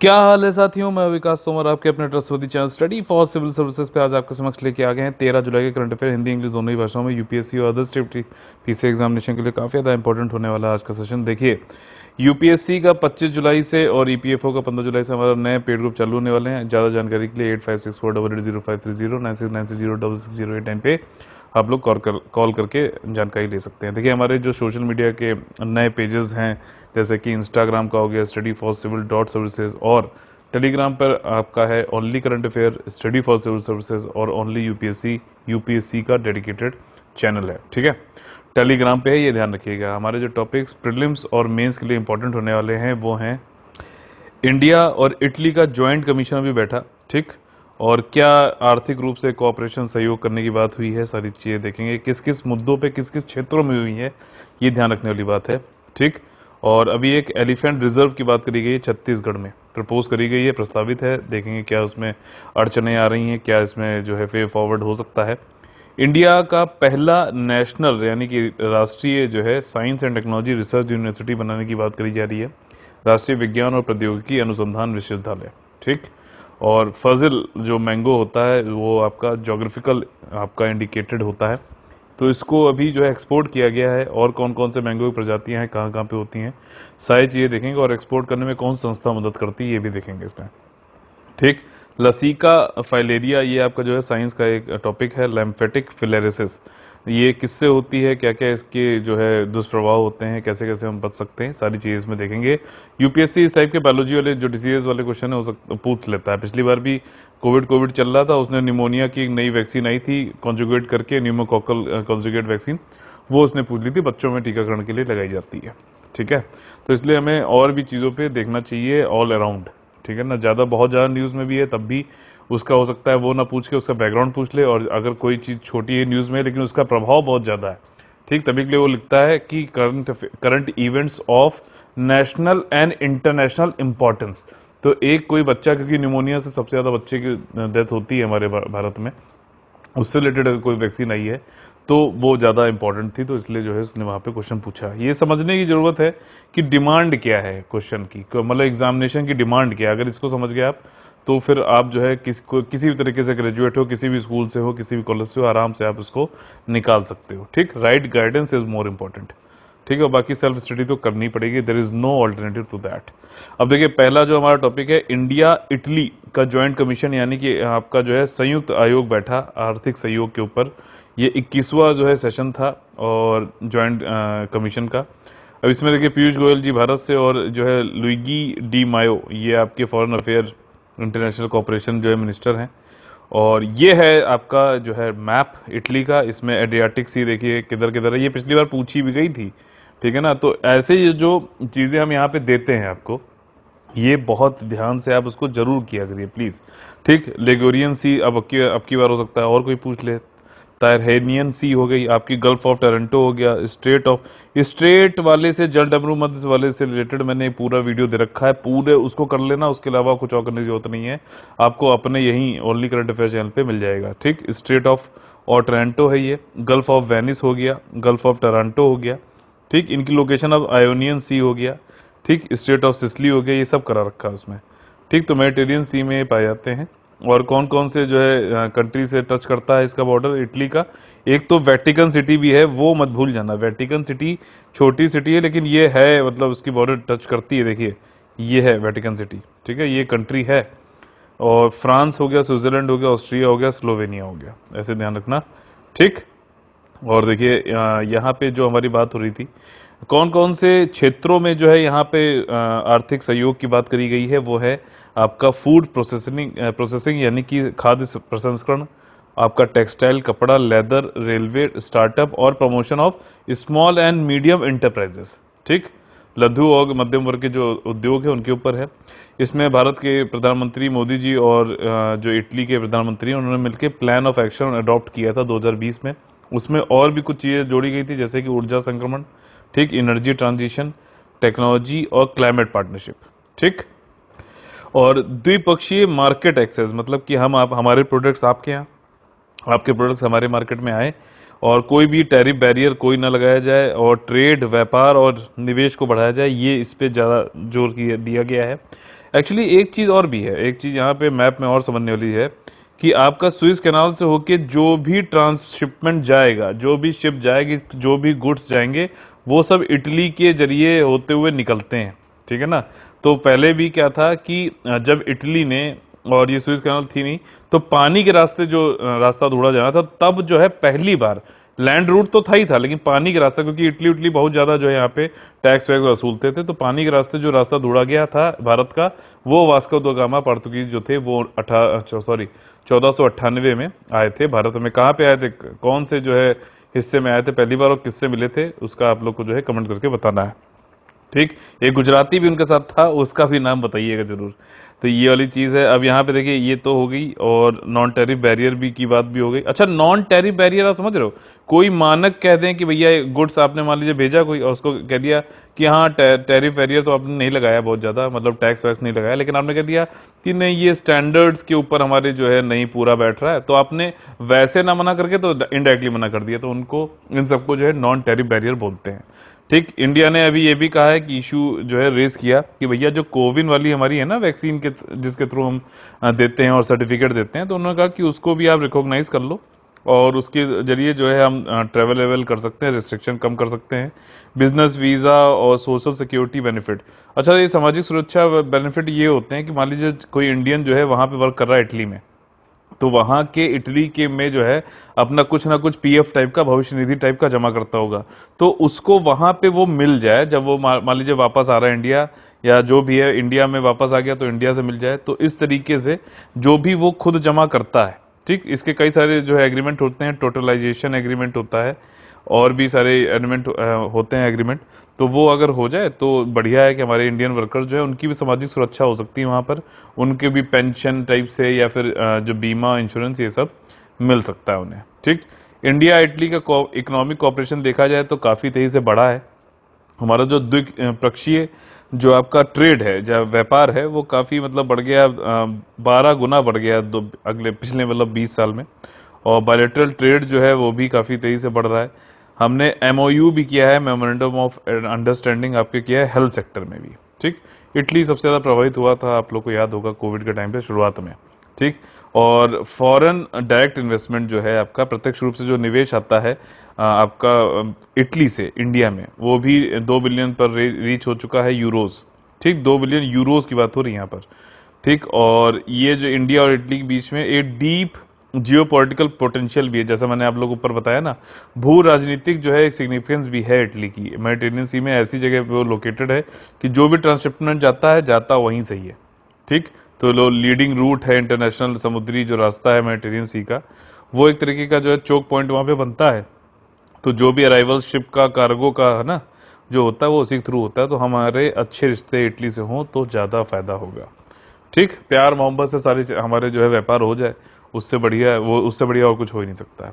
क्या हाल है साथियों मैं विकास तोमर आपके अपने trustworthy channel study for civil services पे आज आपके समक्ष लेके आ गए हैं तेरह जुलाई के करंट अफेयर हिंदी इंग्लिश दोनों ही भाषाओं में यूपीएससी और other state P C examination के लिए काफ़ी ज़्यादा इंपॉर्टेंट होने वाला आज का सेशन देखिए यूपीएससी का पच्चीस जुलाई से और ईपीएफओ e का पंद्रह जुलाई से हमारा नए पेड ग्रुप चालू होने वाले हैं ज़्यादा जानकारी के लिए eight five six four double eight zero five three zero nine six nine six zero double six zero eight nine पे आप लोग कॉल कर कॉल करके जानकारी ले सकते हैं देखिए हमारे जो सोशल मीडिया के नए पेजेस हैं जैसे कि इंस्टाग्राम का हो गया study for civil dot services और टेलीग्राम पर आपका है only current affair study for civil services और ओनली यूपीएससी यूपीएससी का डेडिकेटेड चैनल है ठीक है टेलीग्राम पे है ये ध्यान रखिएगा हमारे जो टॉपिक्स प्रिलिम्स और मेंस के लिए इंपॉर्टेंट होने वाले हैं वो हैं इंडिया और इटली का ज्वाइंट कमीशन भी बैठा ठीक और क्या आर्थिक रूप से कॉपरेशन सहयोग करने की बात हुई है सारी चीज़ें देखेंगे किस किस मुद्दों पे किस किस क्षेत्रों में हुई है ये ध्यान रखने वाली बात है ठीक और अभी एक एलिफेंट रिजर्व की बात करी गई है छत्तीसगढ़ में प्रपोज करी गई है प्रस्तावित है देखेंगे क्या उसमें अड़चने आ रही हैं क्या इसमें जो है वे फॉरवर्ड हो सकता है इंडिया का पहला नेशनल यानी कि राष्ट्रीय जो है science and technology research university बनाने की बात करी जा रही है राष्ट्रीय विज्ञान और प्रौद्योगिकी अनुसंधान विश्वविद्यालय ठीक और फजिल जो मैंगो होता है वो आपका जोग्राफिकल आपका इंडिकेटेड होता है तो इसको अभी जो है एक्सपोर्ट किया गया है और कौन कौन से मैंगो की प्रजातियाँ हैं कहाँ कहाँ पे होती हैं सारी चीज़ें देखेंगे और एक्सपोर्ट करने में कौन संस्था मदद करती है ये भी देखेंगे इसमें ठीक लसीका फाइलेरिया ये आपका जो है साइंस का एक टॉपिक है लैम्फेटिक फिलेरिसिस ये किससे होती है क्या क्या इसके जो है दुष्प्रभाव होते हैं कैसे कैसे हम बच सकते हैं सारी चीज़ में देखेंगे यूपीएससी इस टाइप के बायोलॉजी वाले जो डिसीज वाले क्वेश्चन है हो सकता पूछ लेता है पिछली बार भी कोविड कोविड चल रहा था उसने निमोनिया की एक नई वैक्सीन आई थी कॉन्जुगेट करके न्यूमोकोकल कॉन्जुगेट वैक्सीन वो उसने पूछ ली थी बच्चों में टीकाकरण के लिए लगाई जाती है ठीक है तो इसलिए हमें और भी चीज़ों पर देखना चाहिए ऑल अराउंड ठीक है ना ज़्यादा बहुत ज़्यादा न्यूज़ में भी है तब भी उसका हो सकता है वो ना पूछ के उसका बैकग्राउंड पूछ ले और अगर कोई चीज़ छोटी है न्यूज़ में लेकिन उसका प्रभाव बहुत ज़्यादा है ठीक तभी के लिए वो लिखता है कि current current events of national and international importance तो एक कोई बच्चा क्योंकि निमोनिया से सबसे ज़्यादा बच्चे की डेथ होती है हमारे भारत में उससे रिलेटेड अगर कोई वैक्सीन आई है तो वो ज़्यादा इंपॉर्टेंट थी तो इसलिए जो है उसने वहाँ पे क्वेश्चन पूछा ये समझने की ज़रूरत है कि डिमांड क्या है क्वेश्चन की मतलब एग्जामिनेशन की डिमांड क्या है अगर इसको समझ गए आप तो फिर आप जो है किस को किसी भी तरीके से ग्रेजुएट हो किसी भी स्कूल से हो किसी भी कॉलेज से हो आराम से आप उसको निकाल सकते हो ठीक right guidance is more important ठीक है बाकी सेल्फ स्टडी तो करनी पड़ेगी there is no alternative to that अब देखिए पहला जो हमारा टॉपिक है इंडिया इटली का ज्वाइंट कमीशन यानी कि आपका जो है संयुक्त आयोग बैठा आर्थिक सहयोग के ऊपर ये इक्कीसवा जो है सेशन था और ज्वाइंट कमीशन का अब इसमें देखिए पीयूष गोयल जी भारत से और जो है लुइगी डी मायो ये आपके फॉरेन अफेयर इंटरनेशनल कॉपरेशन जो है मिनिस्टर हैं और ये है आपका जो है मैप इटली का इसमें एडियाटिक सी देखिए किधर किधर है ये पिछली बार पूछी भी गई थी ठीक है ना तो ऐसे ये जो चीज़ें हम यहाँ पे देते हैं आपको ये बहुत ध्यान से आप उसको ज़रूर किया करिए प्लीज़ ठीक लेगोरियन सी अब अब की बार हो सकता है और कोई पूछ ले टायरहेनियन सी हो गई आपकी गल्फ ऑफ टोरंटो हो गया स्ट्रेट ऑफ स्ट्रेट वाले से जल डबरू मध्य वाले से रिलेटेड मैंने पूरा वीडियो दे रखा है पूरे उसको कर लेना उसके अलावा कुछ और करने की जरूरत नहीं है आपको अपने यहीं ओनली करंट अफेयर चैनल पर मिल जाएगा ठीक स्ट्रेट ऑफ और टोरेंटो है ये गल्फ ऑफ वेनिस हो गया गल्फ ऑफ टोरंटो हो गया ठीक इनकी लोकेशन अब आयोनियन सी हो गया ठीक स्टेट ऑफ सिसली हो गया ये सब करा रखा है उसमें ठीक तो मेडिटेरियन सी में पाए जाते हैं और कौन कौन से जो है कंट्री से टच करता है इसका बॉर्डर इटली का एक तो वेटिकन सिटी भी है वो मत भूल जाना वेटिकन सिटी छोटी सिटी है लेकिन ये है मतलब उसकी बॉर्डर टच करती है देखिए ये है वेटिकन सिटी ठीक है ये कंट्री है और फ्रांस हो गया स्विट्ज़रलैंड हो गया ऑस्ट्रिया हो गया स्लोवेनिया हो गया ऐसे ध्यान रखना ठीक और देखिए यहाँ पे जो हमारी बात हो रही थी कौन कौन से क्षेत्रों में जो है यहाँ पे आर्थिक सहयोग की बात करी गई है वो है आपका फूड प्रोसेसिंग प्रोसेसिंग यानी कि खाद्य प्रसंस्करण आपका टेक्सटाइल कपड़ा लेदर रेलवे स्टार्टअप और promotion of small and medium enterprises ठीक लघु और मध्यम वर्ग के जो उद्योग है उनके ऊपर है इसमें भारत के प्रधानमंत्री मोदी जी और जो इटली के प्रधानमंत्री हैं उन्होंने मिलकर प्लान ऑफ एक्शन अडॉप्ट किया था 2020 में उसमें और भी कुछ चीज़ें जोड़ी गई थी जैसे कि ऊर्जा संक्रमण ठीक एनर्जी ट्रांजिशन टेक्नोलॉजी और क्लाइमेट पार्टनरशिप ठीक और द्विपक्षीय मार्केट एक्सेस मतलब कि हम आप हमारे प्रोडक्ट्स आपके यहाँ आपके प्रोडक्ट्स हमारे मार्केट में आए और कोई भी टैरिफ बैरियर कोई ना लगाया जाए और ट्रेड व्यापार और निवेश को बढ़ाया जाए ये इस पर ज़्यादा जोर किया दिया गया है एक्चुअली एक चीज़ और भी है एक चीज़ यहाँ पे मैप में और समझने वाली है कि आपका स्विस कैनाल से होके जो भी ट्रांसशिपमेंट जाएगा जो भी शिप जाएगी जो भी गुड्स जाएंगे वो सब इटली के जरिए होते हुए निकलते हैं ठीक है ना तो पहले भी क्या था कि जब इटली ने और ये स्विस कैनल थी नहीं तो पानी के रास्ते जो रास्ता ढूंढा जाना था तब जो है पहली बार लैंड रूट तो था ही था लेकिन पानी के रास्ता क्योंकि इटली उटली बहुत ज़्यादा जो है यहाँ पे टैक्स वैक्स वसूलते थे तो पानी के रास्ते जो रास्ता ढूंढा गया था भारत का वो वास्को दो गामा पोर्तुगीज जो थे वो अठा सॉरी चौदह में आए थे भारत में कहाँ पे आए थे कौन से जो है हिस्से में आए थे पहली बार और किससे मिले थे उसका आप लोग को जो है कमेंट करके बताना है ठीक एक गुजराती भी उनके साथ था उसका भी नाम बताइएगा जरूर तो ये वाली चीज़ है अब यहाँ पे देखिए ये तो हो गई और नॉन टेरिफ बैरियर भी की बात भी हो गई अच्छा नॉन टेरिफ बैरियर आप समझ रहे हो कोई मानक कह दें कि भैया गुड्स आपने मान लीजिए भेजा कोई और उसको कह दिया कि हाँ टेरिफ बैरियर तो आपने नहीं लगाया बहुत ज़्यादा मतलब टैक्स वैक्स नहीं लगाया लेकिन आपने कह दिया कि नहीं ये स्टैंडर्ड्स के ऊपर हमारे जो है नहीं पूरा बैठ रहा है तो आपने वैसे ना मना करके तो इनडायरेक्टली मना कर दिया तो उनको इन सबको जो है नॉन टेरिफ बैरियर बोलते हैं ठीक इंडिया ने अभी ये भी कहा है कि इशू जो है रेस किया कि भैया जो कोविन वाली हमारी है ना वैक्सीन के जिसके थ्रू हम देते हैं और सर्टिफिकेट देते हैं तो उन्होंने कहा कि उसको भी आप रिकॉग्नाइज कर लो और उसके जरिए जो है हम ट्रैवल वेवल कर सकते हैं रिस्ट्रिक्शन कम कर सकते हैं बिजनेस वीज़ा और सोशल सिक्योरिटी बेनिफिट अच्छा ये सामाजिक सुरक्षा बेनिफिट ये होते हैं कि मान लीजिए कोई इंडियन जो है वहाँ पे वर्क कर रहा है इटली में तो वहां के इटली के में जो है अपना कुछ ना कुछ पीएफ टाइप का भविष्य निधि टाइप का जमा करता होगा तो उसको वहां पे वो मिल जाए जब वो मान लीजिए वापस आ रहा है इंडिया या जो भी है इंडिया में वापस आ गया तो इंडिया से मिल जाए तो इस तरीके से जो भी वो खुद जमा करता है ठीक इसके कई सारे जो है एग्रीमेंट होते हैं टोटलाइजेशन एग्रीमेंट होता है और भी सारे एलिमेंट होते हैं एग्रीमेंट तो वो अगर हो जाए तो बढ़िया है कि हमारे इंडियन वर्कर्स जो है उनकी भी सामाजिक सुरक्षा हो सकती है वहाँ पर उनके भी पेंशन टाइप से या फिर जो बीमा इंश्योरेंस ये सब मिल सकता है उन्हें ठीक इंडिया इटली का इकोनॉमिक कॉपरेशन देखा जाए तो काफ़ी तेज़ी से बढ़ा है हमारा जो द्विपक्षीय जो आपका ट्रेड है जो व्यापार है वो काफ़ी मतलब बढ़ गया बारह गुना बढ़ गया दो अगले पिछले मतलब बीस साल में और बायोलेट्रल ट्रेड जो है वो भी काफ़ी तेज़ी से बढ़ रहा है हमने एम भी किया है मेमोरेंडम ऑफ अंडरस्टैंडिंग आपके किया है हेल्थ सेक्टर में भी ठीक इटली सबसे ज़्यादा प्रभावित हुआ था आप लोग को याद होगा कोविड के टाइम पे शुरुआत में ठीक और फॉरेन डायरेक्ट इन्वेस्टमेंट जो है आपका प्रत्यक्ष रूप से जो निवेश आता है आपका इटली से इंडिया में वो भी दो बिलियन पर रीच हो चुका है यूरोज़ ठीक दो बिलियन यूरोज़ की बात हो रही है यहाँ पर ठीक और ये जो इंडिया और इटली के बीच में एक डीप जियो पोलिटिकल पोटेंशियल भी है जैसा मैंने आप लोग ऊपर बताया ना भू राजनीतिक जो है एक सिग्निफिकेंस भी है इटली की मेडिटेरियन सी में ऐसी जगह पे वो लोकेटेड है कि जो भी ट्रांसशिपमेंट जाता है जाता वहीं से ही है ठीक तो लो लीडिंग रूट है इंटरनेशनल समुद्री जो रास्ता है मेडिटेरियन सी का वो एक तरीके का जो है चौक पॉइंट वहाँ पर बनता है तो जो भी अराइवल शिप का कार्गो का है ना जो होता है वो उसी के थ्रू होता है तो हमारे अच्छे रिश्ते इटली से हों तो ज़्यादा फ़ायदा होगा ठीक प्यार मोहब्बत से सारे हमारे जो है व्यापार हो जाए उससे बढ़िया वो उससे बढ़िया और कुछ हो ही नहीं सकता है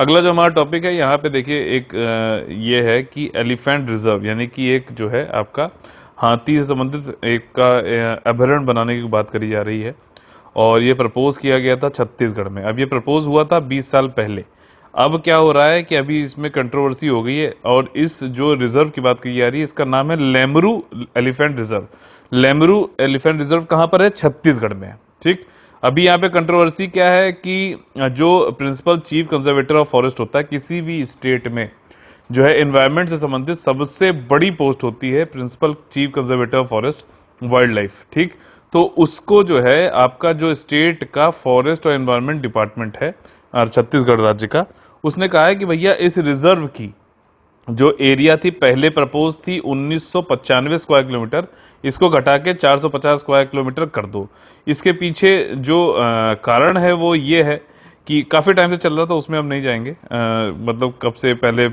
अगला जो हमारा टॉपिक है यहाँ पे देखिए एक ये है कि एलिफेंट रिजर्व यानी कि एक जो है आपका हाथी से संबंधित एक का अभरण बनाने की बात करी जा रही है और ये प्रपोज़ किया गया था छत्तीसगढ़ में अब ये प्रपोज़ हुआ था 20 साल पहले अब क्या हो रहा है कि अभी इसमें कंट्रोवर्सी हो गई है और इस जो रिज़र्व की बात की जा रही है इसका नाम है Lemru elephant reserve Lemru elephant reserve कहाँ पर है छत्तीसगढ़ में है ठीक अभी यहाँ पे कंट्रोवर्सी क्या है कि जो principal chief conservator of forest होता है किसी भी स्टेट में जो है इन्वायरमेंट से संबंधित सबसे बड़ी पोस्ट होती है principal chief conservator of forest wildlife ठीक तो उसको जो है आपका जो स्टेट का फॉरेस्ट और इन्वायरमेंट डिपार्टमेंट है छत्तीसगढ़ राज्य का उसने कहा है कि भैया इस रिजर्व की जो एरिया थी पहले प्रपोज थी उन्नीस स्क्वायर किलोमीटर इसको घटा के 450 स्क्वायर किलोमीटर कर दो इसके पीछे जो आ, कारण है वो ये है कि काफ़ी टाइम से चल रहा था उसमें हम नहीं जाएंगे आ, मतलब कब से पहले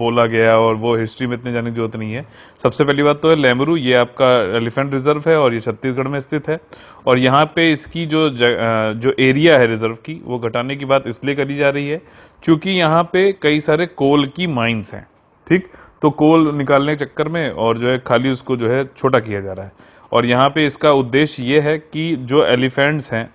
बोला गया और वो हिस्ट्री में इतने जाने की जरूरत नहीं है सबसे पहली बात तो है लेमरू ये आपका एलिफेंट रिजर्व है और ये छत्तीसगढ़ में स्थित है और यहाँ पे इसकी जो ज, जो एरिया है रिजर्व की वो घटाने की बात इसलिए करी जा रही है क्योंकि यहाँ पे कई सारे कोल की माइंस हैं ठीक तो कोल निकालने के चक्कर में और जो है खाली उसको जो है छोटा किया जा रहा है और यहाँ पे इसका उद्देश्य ये है कि जो एलिफेंट्स हैं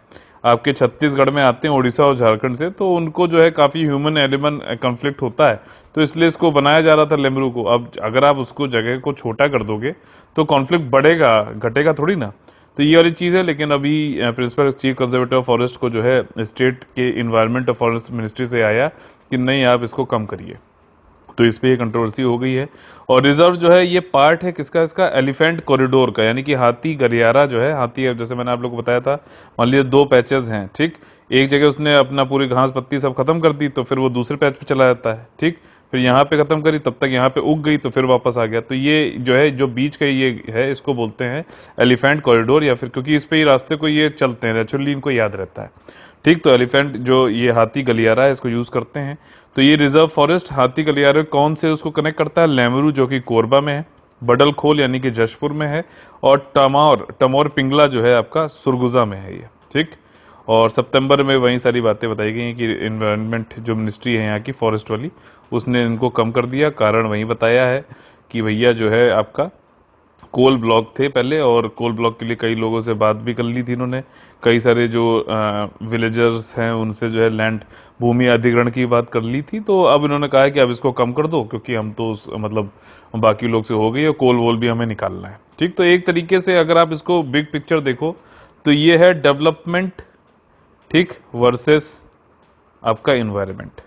आपके छत्तीसगढ़ में आते हैं उड़ीसा और झारखंड से तो उनको जो है काफ़ी ह्यूमन एलिमन कन्फ्लिक्ट होता है तो इसलिए इसको बनाया जा रहा था लेमरू को अब अगर आप उसको जगह को छोटा कर दोगे तो कॉन्फ्लिक्ट बढ़ेगा घटेगा थोड़ी ना तो ये वाली चीज़ है लेकिन अभी प्रिंसिपल चीफ कंजर्वेटिव फॉरेस्ट को जो है स्टेट के इन्वायरमेंट और फॉरेस्ट मिनिस्ट्री से आया कि नहीं आप इसको कम करिए तो इस पर यह कंट्रोवर्सी हो गई है और रिजर्व जो है ये पार्ट है किसका इसका एलिफेंट कॉरिडोर का यानी कि हाथी गलियारा जो है हाथी जैसे मैंने आप लोग को बताया था मान लीजिए दो पैचेज हैं ठीक एक जगह उसने अपना पूरी घास पत्ती सब खत्म कर दी तो फिर वो दूसरे पैच पे चला जाता है ठीक फिर यहाँ पे ख़त्म करी तब तक यहाँ पे उग गई तो फिर वापस आ गया तो ये जो है जो बीच का ये है इसको बोलते हैं एलिफेंट कॉरिडोर या फिर क्योंकि इस पर ही रास्ते को ये चलते हैं नेचुरली इनको याद रहता है ठीक तो एलिफेंट जो ये हाथी गलियारा है इसको यूज़ करते हैं तो ये रिजर्व फॉरेस्ट हाथी गलियारे कौन से उसको कनेक्ट करता है लेमरू जो कि कोरबा में है बडल खोल यानी कि जशपुर में है और टमौर टमौर पिंगला जो है आपका सुरगुजा में है ये ठीक और सितंबर में वहीं सारी बातें बताई गई हैं कि इन्वायरमेंट जो मिनिस्ट्री है यहाँ की फॉरेस्ट वाली उसने इनको कम कर दिया कारण वहीं बताया है कि भैया जो है आपका कोल ब्लॉक थे पहले और कोल ब्लॉक के लिए कई लोगों से बात भी कर ली थी इन्होंने कई सारे जो विलेजर्स हैं उनसे जो है लैंड भूमि अधिग्रहण की बात कर ली थी तो अब इन्होंने कहा है कि अब इसको कम कर दो क्योंकि हम तो उस मतलब बाकी लोग से हो गई और कोल वोल भी हमें निकालना है ठीक तो एक तरीके से अगर आप इसको बिग पिक्चर देखो तो ये है डेवलपमेंट ठीक वर्सेस आपका इन्वायरमेंट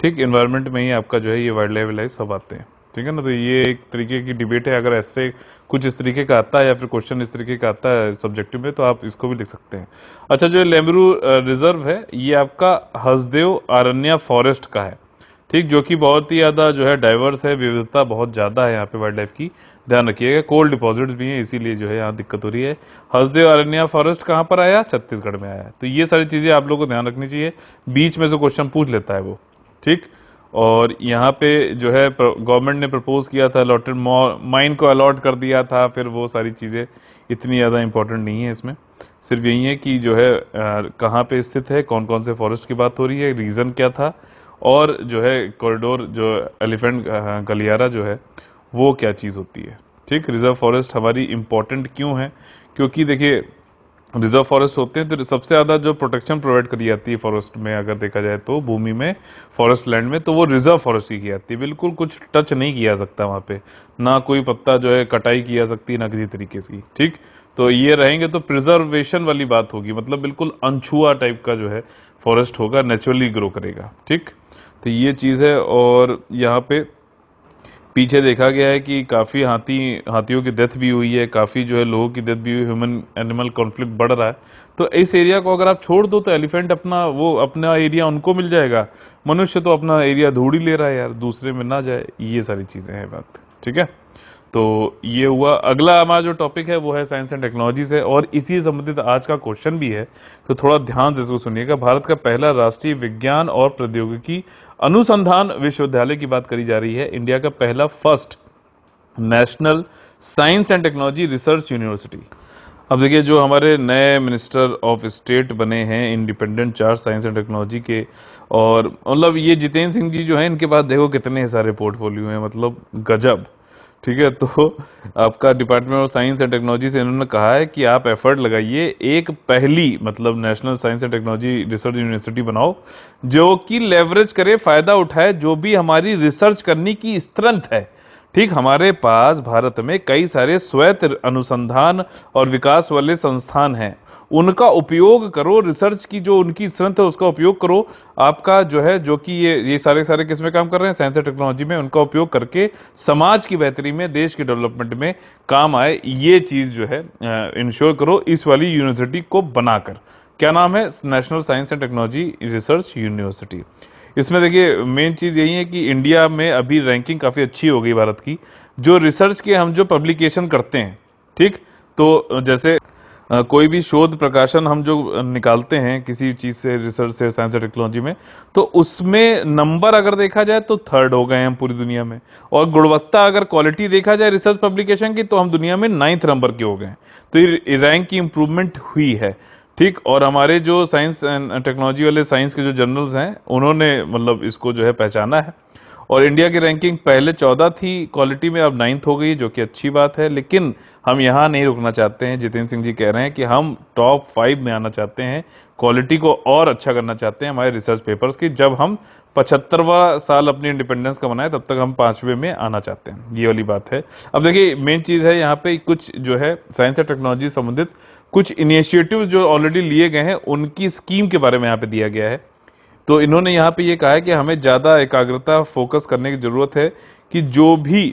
ठीक इन्वायरमेंट में ही आपका जो है ये वाइल्ड लाइफ सब आते हैं ठीक है ना तो ये एक तरीके की डिबेट है अगर ऐसे कुछ इस तरीके का आता है या फिर क्वेश्चन इस तरीके का आता है सब्जेक्टिव में तो आप इसको भी लिख सकते हैं अच्छा जो लेमरू रिजर्व है ये आपका हसदेव आरण्या फॉरेस्ट का है ठीक जो कि बहुत ही ज़्यादा जो है डाइवर्स है विविधता बहुत ज़्यादा है यहाँ पे वाइल्ड लाइफ की ध्यान रखिएगा कोल्ड डिपॉजिट्स भी हैं इसीलिए जो है यहाँ दिक्कत हो रही है हसदेव अरण्या फॉरेस्ट कहाँ पर आया छत्तीसगढ़ में आया तो ये सारी चीज़ें आप लोगों को ध्यान रखनी चाहिए बीच में से क्वेश्चन पूछ लेता है वो ठीक और यहाँ पे जो है गवर्नमेंट ने प्रपोज किया था अलॉटेड माइन को अलॉट कर दिया था फिर वो सारी चीज़ें इतनी ज़्यादा इंपॉर्टेंट नहीं है इसमें सिर्फ यही है कि जो है कहाँ पे स्थित है कौन कौन से फॉरेस्ट की बात हो रही है रीज़न क्या था और जो है कॉरिडोर जो एलिफेंट गलियारा जो है वो क्या चीज़ होती है ठीक रिज़र्व फॉरेस्ट हमारी इम्पोर्टेंट क्यों है क्योंकि देखिए रिजर्व फॉरेस्ट होते हैं तो सबसे ज़्यादा जो प्रोटेक्शन प्रोवाइड करी जाती है फॉरेस्ट में अगर देखा जाए तो भूमि में फॉरेस्ट लैंड में तो वो रिजर्व फॉरेस्ट की जाती है बिल्कुल कुछ टच नहीं किया जा सकता वहाँ पे ना कोई पत्ता जो है कटाई की जा सकती है ना किसी तरीके से ठीक तो ये रहेंगे तो प्रिजर्वेशन वाली बात होगी मतलब बिल्कुल अनछुआ टाइप का जो है फॉरेस्ट होगा नेचुरली ग्रो करेगा ठीक तो ये चीज़ है और यहाँ पर पीछे देखा गया है कि काफ़ी हाथी हाथियों की डेथ भी हुई है काफ़ी जो है लोगों की डेथ भी हुई ह्यूमन एनिमल कॉन्फ्लिक्ट बढ़ रहा है तो इस एरिया को अगर आप छोड़ दो तो एलिफेंट अपना वो अपना एरिया उनको मिल जाएगा मनुष्य तो अपना एरिया धूड़ ही ले रहा है यार दूसरे में ना जाए ये सारी चीज़ें हैं बात ठीक है तो ये हुआ अगला हमारा जो टॉपिक है वो है साइंस एंड टेक्नोलॉजी से और इसी संबंधित आज का क्वेश्चन भी है तो थोड़ा ध्यान से इसको सुनिएगा भारत का पहला राष्ट्रीय विज्ञान और प्रौद्योगिकी अनुसंधान विश्वविद्यालय की बात करी जा रही है इंडिया का पहला first national science and technology research university अब देखिए जो हमारे नए मिनिस्टर ऑफ स्टेट बने हैं independent charge science and technology के और मतलब ये जितेंद्र सिंह जी जो हैं इनके पास देखो कितने सारे पोर्टफोलियो हैं मतलब गजब ठीक है तो आपका department of science and technology से इन्होंने कहा है कि आप एफर्ट लगाइए एक पहली मतलब national science and technology research university बनाओ जो कि लेवरेज करे फ़ायदा उठाए जो भी हमारी रिसर्च करने की स्ट्रेंथ है ठीक हमारे पास भारत में कई सारे स्वैत अनुसंधान और विकास वाले संस्थान हैं उनका उपयोग करो रिसर्च की जो उनकी स्ट्रेंथ है उसका उपयोग करो आपका जो है जो कि ये ये सारे सारे किस में काम कर रहे हैं साइंस एंड टेक्नोलॉजी में उनका उपयोग करके समाज की बेहतरी में देश की डेवलपमेंट में काम आए ये चीज़ जो है इंश्योर करो इस वाली यूनिवर्सिटी को बनाकर क्या नाम है national science and technology research university इसमें देखिए मेन चीज़ यही है कि इंडिया में अभी रैंकिंग काफ़ी अच्छी हो गई भारत की जो रिसर्च के हम जो पब्लिकेशन करते हैं ठीक तो जैसे कोई भी शोध प्रकाशन हम जो निकालते हैं किसी चीज़ से रिसर्च से साइंस एंड टेक्नोलॉजी में तो उसमें नंबर अगर देखा जाए तो थर्ड हो गए हैं पूरी दुनिया में और गुणवत्ता अगर क्वालिटी देखा जाए रिसर्च पब्लिकेशन की तो हम दुनिया में नाइन्थ नंबर के हो गए हैं तो ये रैंक की इंप्रूवमेंट हुई है ठीक और हमारे जो साइंस एंड टेक्नोलॉजी वाले साइंस के जो जर्नल्स हैं उन्होंने मतलब इसको जो है पहचाना है और इंडिया की रैंकिंग पहले चौदह थी क्वालिटी में अब नाइन्थ हो गई जो कि अच्छी बात है लेकिन हम यहाँ नहीं रुकना चाहते हैं जितेंद्र सिंह जी कह रहे हैं कि हम टॉप फाइव में आना चाहते हैं क्वालिटी को और अच्छा करना चाहते हैं हमारे रिसर्च पेपर्स की जब हम पचहत्तरवा साल अपनी इंडिपेंडेंस का मनाए तब तक हम पाँचवें में आना चाहते हैं ये वाली बात है अब देखिए मेन चीज़ है यहाँ पे कुछ जो है साइंस एंड टेक्नोलॉजी संबंधित कुछ इनिशिएटिव्स जो ऑलरेडी लिए गए हैं उनकी स्कीम के बारे में यहाँ पे दिया गया है तो इन्होंने यहाँ पे ये कहा है कि हमें ज़्यादा एकाग्रता फोकस करने की ज़रूरत है कि जो भी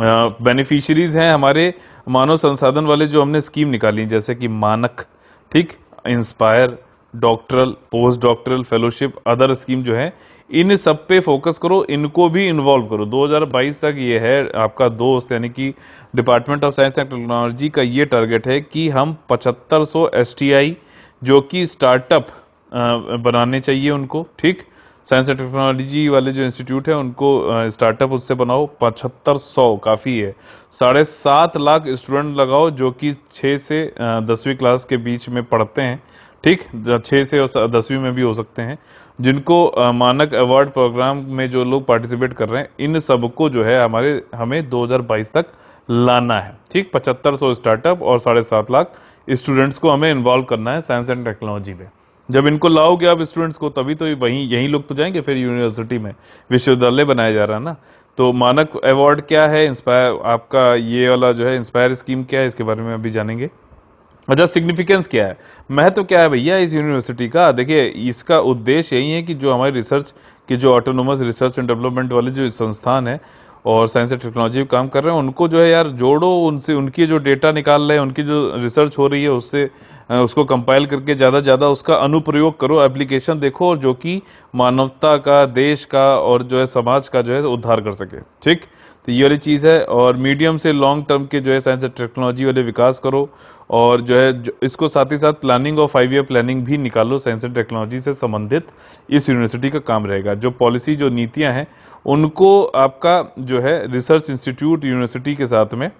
बेनिफिशरीज हैं हमारे मानव संसाधन वाले जो हमने स्कीम निकाली जैसे कि मानक ठीक INSPIRE doctoral post doctoral fellowship other scheme जो है इन सब पे फोकस करो इनको भी इन्वॉल्व करो 2022 तक ये है आपका दोस्त यानी कि department of science and technology का ये टारगेट है कि हम 7500 एस जो कि स्टार्टअप बनाने चाहिए उनको ठीक साइंस एंड टेक्नोलॉजी वाले जो इंस्टीट्यूट है उनको स्टार्टअप उससे बनाओ पचहत्तर सौ काफ़ी है साढ़े सात लाख स्टूडेंट लगाओ जो कि छः से दसवीं क्लास के बीच में पढ़ते हैं ठीक छः से और दसवीं में भी हो सकते हैं जिनको मानक अवार्ड प्रोग्राम में जो लोग पार्टिसिपेट कर रहे हैं इन सबको जो है हमारे हमें 2022 तक लाना है ठीक पचहत्तर सौ स्टार्टअप और साढ़े सात लाख स्टूडेंट्स को हमें इन्वॉल्व करना है साइंस एंड टेक्नोलॉजी में जब इनको लाओगे आप स्टूडेंट्स को तभी तो वहीं यहीं लोग तो जाएंगे फिर यूनिवर्सिटी में विश्वविद्यालय बनाया जा रहा है ना तो मानक अवार्ड क्या है इंस्पायर आपका ये वाला जो है इंस्पायर स्कीम क्या है इसके बारे में अभी जानेंगे अच्छा सिग्निफिकेंस क्या है महत्व तो क्या है भैया इस यूनिवर्सिटी का देखिए इसका उद्देश्य यही है कि जो हमारी रिसर्च के जो ऑटोनोमस रिसर्च एंड डेवलपमेंट वाले जो संस्थान है और साइंस एंड टेक्नोलॉजी काम कर रहे हैं उनको जो है यार जोड़ो उनसे उनकी जो डेटा निकाल रहे हैं उनकी जो रिसर्च हो रही है उससे उसको कंपाइल करके ज़्यादा ज़्यादा उसका अनुप्रयोग करो एप्लीकेशन देखो और जो कि मानवता का देश का और जो है समाज का जो है उद्धार कर सके ठीक तो ये वाली चीज़ है और मीडियम से लॉन्ग टर्म के जो है साइंस एंड टेक्नोलॉजी वाले विकास करो और जो है जो इसको साथ ही साथ प्लानिंग और फाइव ईयर प्लानिंग भी निकालो साइंस एंड टेक्नोलॉजी से संबंधित इस यूनिवर्सिटी का काम रहेगा जो पॉलिसी जो नीतियाँ हैं उनको आपका जो है रिसर्च इंस्टीट्यूट यूनिवर्सिटी के साथ में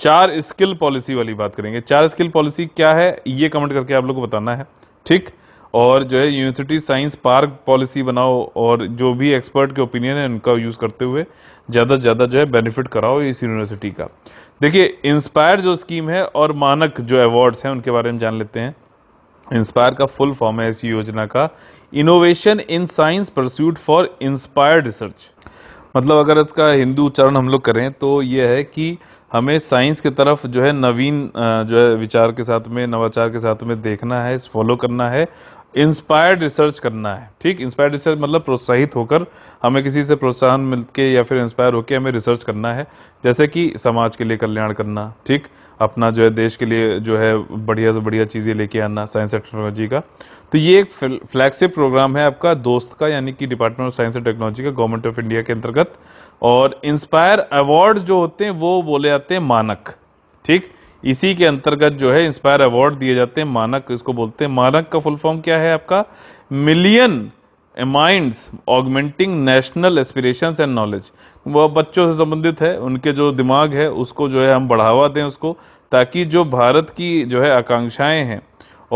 चार स्किल पॉलिसी वाली बात करेंगे चार स्किल पॉलिसी क्या है ये कमेंट करके आप लोग को बताना है ठीक और जो है यूनिवर्सिटी साइंस पार्क पॉलिसी बनाओ और जो भी एक्सपर्ट के ओपिनियन है उनका यूज़ करते हुए ज़्यादा से ज़्यादा जो है बेनिफिट कराओ इस यूनिवर्सिटी का देखिए इंस्पायर जो स्कीम है और मानक जो अवार्ड्स हैं उनके बारे में जान लेते हैं इंस्पायर का फुल फॉर्म है इस योजना का innovation in science pursuit for inspire research मतलब अगर इसका हिंदू उच्चारण हम लोग करें तो ये है कि हमें साइंस की तरफ जो है नवीन जो है विचार के साथ में नवाचार के साथ में देखना है फॉलो करना है इंस्पायर्ड रिसर्च करना है ठीक इंस्पायर्ड रिसर्च मतलब प्रोत्साहित होकर हमें किसी से प्रोत्साहन मिल के या फिर इंस्पायर होकर हमें रिसर्च करना है जैसे कि समाज के लिए कल्याण करना ठीक अपना जो है देश के लिए जो है बढ़िया से बढ़िया चीज़ें लेके आना साइंस एंड टेक्नोलॉजी का तो ये एक फ्लैगशिप प्रोग्राम है आपका दोस्त का यानी कि department of science and technology का गवर्नमेंट ऑफ इंडिया के अंतर्गत और इंस्पायर अवार्ड जो होते हैं वो बोले जाते हैं मानक ठीक इसी के अंतर्गत जो है इंस्पायर अवार्ड दिए जाते हैं मानक इसको बोलते हैं मानक का फुल फॉर्म क्या है आपका million minds augmenting national aspiration and knowledge वह बच्चों से संबंधित है उनके जो दिमाग है उसको जो है हम बढ़ावा दें उसको ताकि जो भारत की जो है आकांक्षाएं हैं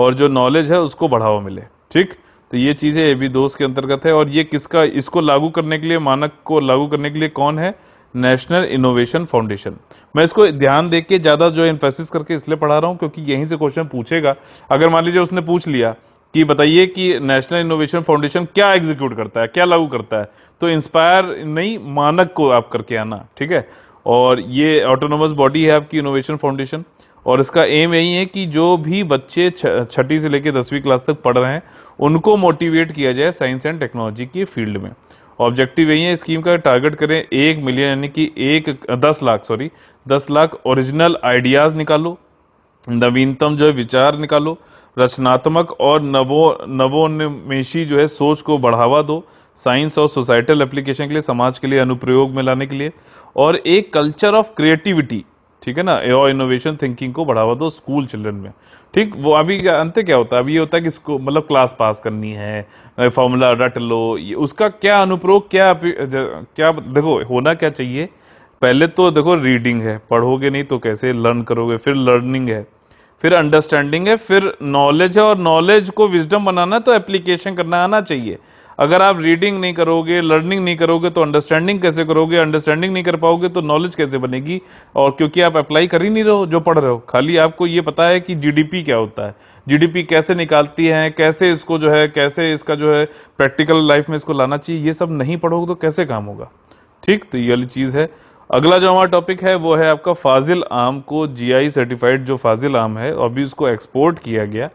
और जो नॉलेज है उसको बढ़ावा मिले ठीक तो ये चीज़ें ए बी दोस्त के अंतर्गत है और ये किसका इसको लागू करने के लिए मानक को लागू करने के लिए कौन है नेशनल इनोवेशन फाउंडेशन मैं इसको ध्यान दे के ज़्यादा जो इन्फेसिस करके इसलिए पढ़ा रहा हूँ क्योंकि यहीं से क्वेश्चन पूछेगा अगर मान लीजिए उसने पूछ लिया कि बताइए कि नेशनल इनोवेशन फाउंडेशन क्या एग्जीक्यूट करता है क्या लागू करता है तो इंस्पायर नहीं मानक को आप करके आना ठीक है और ये ऑटोनोमस बॉडी है आपकी इनोवेशन फाउंडेशन और इसका एम यही है कि जो भी बच्चे छठी से लेकर दसवीं क्लास तक पढ़ रहे हैं उनको मोटिवेट किया जाए साइंस एंड टेक्नोलॉजी की फील्ड में ऑब्जेक्टिव यही है स्कीम का टारगेट करें एक मिलियन यानी कि एक दस लाख सॉरी दस लाख ओरिजिनल आइडियाज़ निकालो नवीनतम जो है विचार निकालो रचनात्मक और नवो नवोन्मेषी जो है सोच को बढ़ावा दो साइंस और सोसाइटल एप्लीकेशन के लिए समाज के लिए अनुप्रयोग में लाने के लिए और एक कल्चर ऑफ क्रिएटिविटी ठीक है ना और इनोवेशन थिंकिंग को बढ़ावा दो स्कूल चिल्ड्रन में ठीक वो अभी अंत क्या होता है अभी ये होता है कि मतलब क्लास पास करनी है फॉर्मूला रट लो उसका क्या अनुप्रयोग क्या क्या देखो होना क्या चाहिए पहले तो देखो रीडिंग है पढ़ोगे नहीं तो कैसे लर्न करोगे फिर लर्निंग है फिर अंडरस्टैंडिंग है फिर नॉलेज है और नॉलेज को विजडम बनाना तो एप्लीकेशन करना आना चाहिए अगर आप रीडिंग नहीं करोगे लर्निंग नहीं करोगे तो अंडरस्टैंडिंग कैसे करोगे अंडरस्टैंडिंग नहीं कर पाओगे तो नॉलेज कैसे बनेगी और क्योंकि आप अप्लाई कर ही नहीं रहो जो पढ़ रहे हो खाली आपको ये पता है कि जीडीपी क्या होता है जीडीपी कैसे निकालती है कैसे इसको जो है कैसे इसका जो है प्रैक्टिकल लाइफ में इसको लाना चाहिए ये सब नहीं पढ़ोगे तो कैसे काम होगा ठीक तो ये वाली चीज़ है अगला जो हमारा टॉपिक है वो है आपका फाजिल आम को जीआई सर्टिफाइड जो फाजिल आम है अभी उसको एक्सपोर्ट किया गया